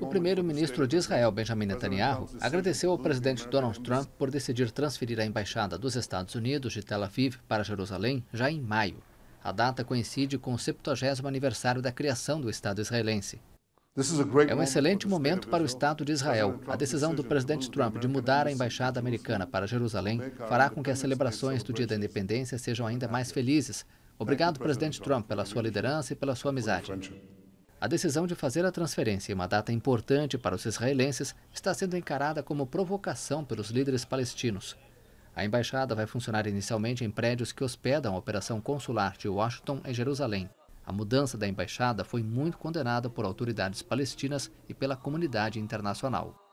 O primeiro-ministro de Israel, Benjamin Netanyahu, agradeceu ao presidente Donald Trump por decidir transferir a embaixada dos Estados Unidos de Tel Aviv para Jerusalém já em maio. A data coincide com o 70 aniversário da criação do Estado israelense. É um excelente momento para o Estado de Israel. A decisão do presidente Trump de mudar a embaixada americana para Jerusalém fará com que as celebrações do Dia da Independência sejam ainda mais felizes. Obrigado, presidente Trump, pela sua liderança e pela sua amizade. A decisão de fazer a transferência em uma data importante para os israelenses está sendo encarada como provocação pelos líderes palestinos. A embaixada vai funcionar inicialmente em prédios que hospedam a operação consular de Washington em Jerusalém. A mudança da embaixada foi muito condenada por autoridades palestinas e pela comunidade internacional.